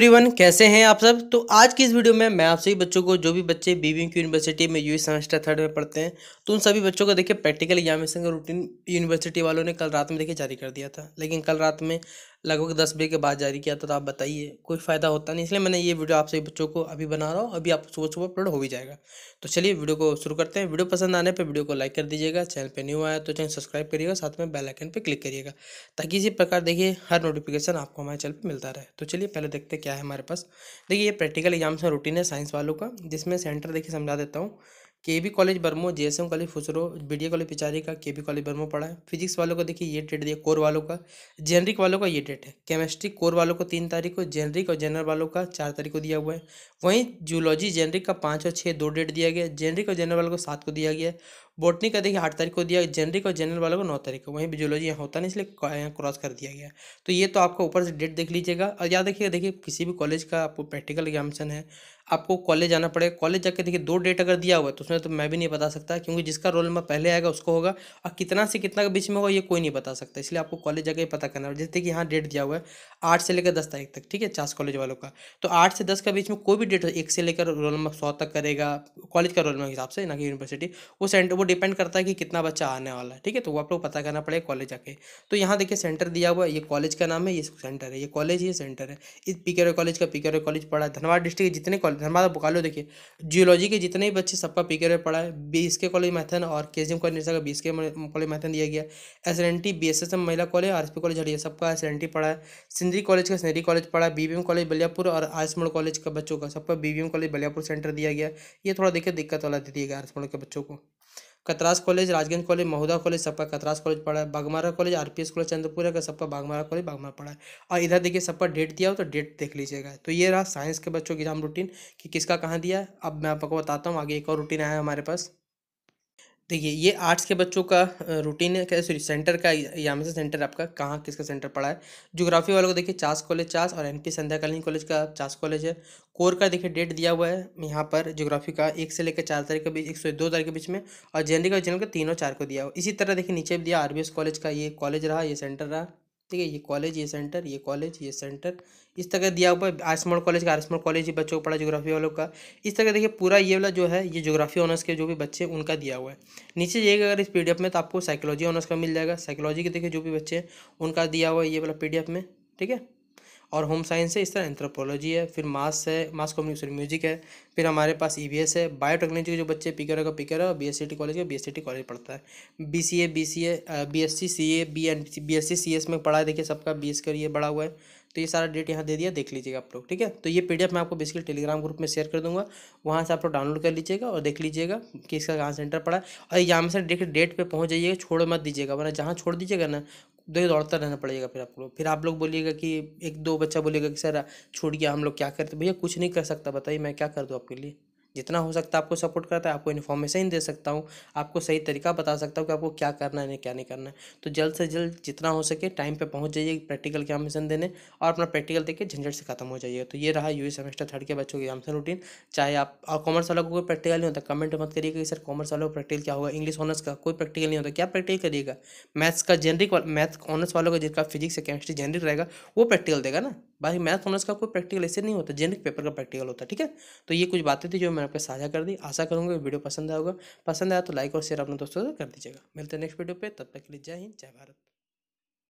everyone कैसे हैं आप सब तो आज की इस वीडियो में मैं आप सभी बच्चों को जो भी बच्चे बीबी यूनिवर्सिटी में यू सेमेस्टर थर्ड में पढ़ते हैं तो उन सभी बच्चों को देखिए प्रैक्टिकल एग्जामिनेशन का रूटीन यूनिवर्सिटी वालों ने कल रात में देखिए जारी कर दिया था लेकिन कल रात में लगभग दस बजे के बाद जारी किया था तो आप बताइए कोई फ़ायदा होता नहीं इसलिए मैंने ये वीडियो आप सभी बच्चों को अभी बना रहा हूँ अभी आप सुबह सुबह अपलोड हो भी जाएगा तो चलिए वीडियो को शुरू करते हैं वीडियो पसंद आने पर वीडियो को लाइक कर दीजिएगा चैनल पर न्यू आया तो चैनल सब्सक्राइब करिएगा साथ में बेल आइकन पर क्लिक करिएगा ताकि इसी प्रकार देखिए हर नोटिफिकेशन आपको हमारे चैनल पर मिलता रहे तो चलिए पहले देखते हैं क्या क्या है हमारे पास देखिए ये प्रैक्टिकल एग्जाम्स में रूटीन है साइंस वालों का जिसमें सेंटर देखिए समझा देता हूँ K B college Bermo J S M college Phusro B D college Pichri का के बी कॉलेज बर्मो पढ़ा है फिजिक्स वालों का देखिए ये डेट दिया कोर वालों का जेनरिक वालों का ये डेट है केमिस्ट्री कोर वालों को तीन तारीख को जेनरिक और जनरल वालों का चार तारीख को दिया हुआ है वहीं जूलॉजी जेनरिक का पाँच और छः दो डेट दिया गया जेनरिक और जनरल वालों को सात को दिया गया बोटनी का देखिए आठ तारीख को दिया जनरिक और जनरल वालों को नौ तारीख को वहीं बिजोलॉजी यहाँ होता नहीं इसलिए यहाँ क्रॉस कर दिया गया तो ये तो आपका ऊपर से डेट देख लीजिएगा और याद रखिएगा देखिए किसी भी कॉलेज का आपको प्रैक्टिकल एग्जामेशन है आपको कॉलेज जाना पड़ेगा कॉलेज जाके देखिए दो डेट अगर दिया हुआ तो उसमें तो मैं भी नहीं बता सकता क्योंकि जिसका रोल नंबर पहले आएगा उसको होगा और कितना से कितना के बीच में होगा ये कोई नहीं बता सकता इसलिए आपको कॉलेज जाके पता करना जैसे कि यहाँ डेट दिया हुआ है आठ से लेकर दस तारीख तक ठीक है चार कॉलेज वालों का तो आठ से दस के बीच में कोई भी डेट एक से लेकर रोल नंबर सौ तक करेगा कॉलेज का रोल नंबर हिसाब से ना कि यूनिवर्सिटी वो सेंटर वो डिपेंड करता है कि कितना बच्चा आने वाला है ठीक है तो वो आप लोग पता करना पड़ेगा कॉलेज जाके तो यहाँ देखिए सेंटर दिया हुआ है ये कॉलेज का नाम है ये सेंटर है ये कॉलेज ये सेंटर है इस पीकेरो कॉलेज का पीकेरो कॉलेज पढ़ा है धनबाद डिस्ट्रिक्ट के जितने कॉलेज धनबाद बोकालो देखिए जियोलॉजी के जितने भी बच्चे सबका पीकेरो पढ़ा है B S K college Maithon और के जी एम कॉलेज का B S K college Maithon दिया गया S N T B S S M महिला college R S P college हरिया सबका एस एन टी पढ़ा है सिंधरी कॉलेज का सिंधरी कॉलेज पढ़ा है B B M college Baliyapur और आयुष्मान कॉलेज का बच्चों का सबका B B M college Baliyapur center दिया गया ये थोड़ा देखिए दिक्कत वाला दे एस मोड़ के बच्चों को Katras college Rajganj college Mahuda college सबका कतरास कॉलेज पढ़ा है Bagmara college R P S college Chandrapura का सबका बागमारा कॉलेज बागमारा पढ़ा है और इधर देखिए सबका डेट दिया हो तो डेट देख लीजिएगा तो ये रहा साइंस के बच्चों की एग्जाम रूटीन कि किसका कहाँ दिया अब मैं आपको बताता हूँ आगे एक और रूटीन आया है हमारे पास देखिए तो ये आर्ट्स के बच्चों का रूटीन है क्या सॉरी सेंटर का यहाँ से सेंटर आपका कहाँ किसका सेंटर पड़ा है ज्योग्राफी वालों को देखिए चास कॉलेज चास और एनपी संध्याकालीन कॉलेज का चास कॉलेज है कोर का देखिए डेट दिया हुआ है यहाँ पर ज्योग्राफी का एक से लेकर चार तारीख के बीच एक सौ दो तारीख के बीच में और जनरल का जनरल का तीनों चार को दिया हुआ इसी तरह देखिए नीचे भी दिया आर कॉलेज का ये कॉलेज रहा ये सेंटर रहा ठीक है ये कॉलेज ये सेंटर ये कॉलेज ये सेंटर इस तरह दिया हुआ है आयुष्मान कॉलेज का आयुष्मान कॉलेज ये बच्चों को पढ़ा जोग्राफी वालों का इस तरह देखिए पूरा ये वाला जो है ये जोग्राफी ऑनर्स के जो भी बच्चे उनका दिया हुआ है नीचे जाइएगा अगर इस पी में तो आपको साइकोलॉजी ऑनर्स का मिल जाएगा साइकोलॉजी के देखिए जो भी बच्चे हैं उनका दिया हुआ है ये वाला पी में ठीक है और होम साइंस है इस तरह एंथ्रोपोलॉजी है फिर मास है मास कम्युनिकेशन म्यूजिक है फिर हमारे पास ई e एस है बायोटेक्नोलॉजी के जो बच्चे पिकर का पिकर है बी एस सी कॉलेज का B S C T college पढ़ता है B C A B C A B S C C A B N B S C C S में पढ़ा है देखिए सबका बी एस करिए बढ़ा बड़ा हुआ है तो ये सारा डेट यहाँ दे दिया देख लीजिएगा आप लोग ठीक है तो ये एफ मैं आपको बेसिकली टेलीग्राम ग्रुप में शेयर कर दूंगा वहाँ से आप लोग डाउनलोड कर लीजिएगा और देख लीजिएगा कि इसका कहाँ सेंटर पड़ा है और एग्जाम से डेट डेट पर पहुँच जाइएगा छोड़ मत दीजिएगा वरना जहाँ छोड़ दीजिएगा ना दे दौड़ता रहना पड़ेगा फिर आप लोग फिर आप लोग बोलिएगा कि एक दो बच्चा बोलेगा कि सर गया हम लोग क्या करते भैया कुछ नहीं कर सकता बताइए मैं क्या कर दूँ आपके लिए जितना हो सकता है आपको सपोर्ट करता है आपको इन्फॉर्मेशन दे सकता हूँ आपको सही तरीका बता सकता हूँ कि आपको क्या करना है क्या नहीं करना है तो जल्द से जल्द जितना हो सके टाइम पे पहुँच जाइए प्रैक्टिकल के एग्जामेशन देने और अपना प्रैक्टिकल देखिए झंझट से खत्म हो जाइए तो ये रहा यू सेमेस्टर थर्ड के बच्चों की एग्जामेशन रूटीन चाहे आप और कॉमर्स वालों को कोई प्रैक्टिकल नहीं होता कमेंट मत करिएगा कि सर कॉमर्स वालों को प्रैक्टिकल क्या होगा इंग्लिश ऑनर्स का कोई प्रैक्टिकल नहीं होता क्या प्रैक्टिकल करिएगा मैथ्स का जेनरिक मैथ ऑनर्स वालों का जिसका फिजिक्स या केमिस्ट्री जेनरिक रहेगा वो प्रैक्टिकल देगा ना बाकी मैथ्स ऑनर्स का कोई प्रैक्टिकल ऐसे नहीं होता जेनरिक पेपर का प्रैक्टिकल होता ठीक है तो ये कुछ बातें थी जो मैंने आपके साझा कर दी आशा करूँगा वीडियो पसंद आएगा पसंद आया तो लाइक और शेयर अपने दोस्तों से कर दीजिएगा मिलते हैं नेक्स्ट वीडियो पे तब तक के लिए जय हिंद जय भारत